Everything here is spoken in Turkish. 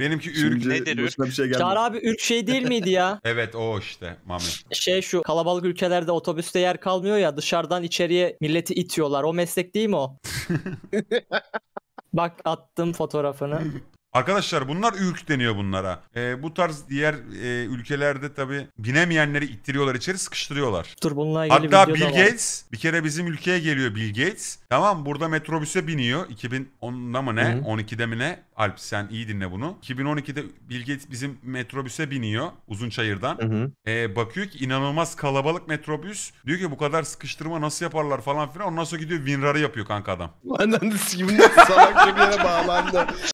Benimki ürk. Şimdi Nedir ürk? bir şey gelmedi. Çağrı abi ürk şey değil miydi ya? Evet o işte Mami. Şey şu kalabalık ülkelerde otobüste yer kalmıyor ya dışarıdan içeriye milleti itiyorlar. O meslek değil mi o? Bak attım fotoğrafını. Arkadaşlar bunlar ürk deniyor bunlara. E, bu tarz diğer e, ülkelerde tabi binemeyenleri ittiriyorlar içeri sıkıştırıyorlar. Dur bununla ilgili Hatta video Bill da var. Gates bir kere bizim ülkeye geliyor Bill Gates. Tamam burada metrobüse biniyor 2010'da mı ne Hı. 12'de mi ne Alp sen iyi dinle bunu. 2012'de Bill Gates bizim metrobüse biniyor uzun Hı E, bakıyor ki inanılmaz kalabalık metrobüs. Diyor ki bu kadar sıkıştırma nasıl yaparlar falan filan. Ondan sonra gidiyor Winrar'ı yapıyor kanka adam. Ananı sikim salak bir yere bağlandı.